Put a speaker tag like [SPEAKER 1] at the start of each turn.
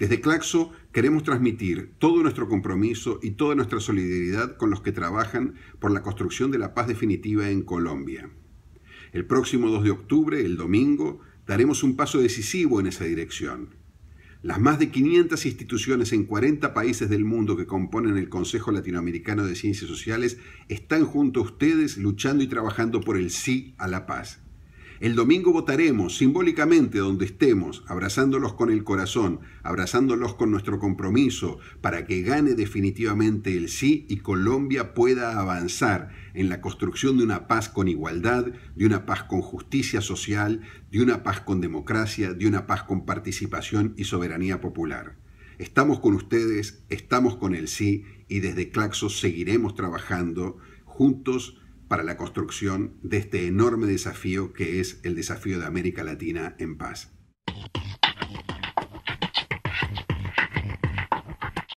[SPEAKER 1] Desde Claxo queremos transmitir todo nuestro compromiso y toda nuestra solidaridad con los que trabajan por la construcción de la paz definitiva en Colombia. El próximo 2 de octubre, el domingo, daremos un paso decisivo en esa dirección. Las más de 500 instituciones en 40 países del mundo que componen el Consejo Latinoamericano de Ciencias Sociales están junto a ustedes luchando y trabajando por el sí a la paz. El domingo votaremos simbólicamente donde estemos, abrazándolos con el corazón, abrazándolos con nuestro compromiso, para que gane definitivamente el sí y Colombia pueda avanzar en la construcción de una paz con igualdad, de una paz con justicia social, de una paz con democracia, de una paz con participación y soberanía popular. Estamos con ustedes, estamos con el sí y desde Claxo seguiremos trabajando juntos para la construcción de este enorme desafío que es el desafío de América Latina en paz.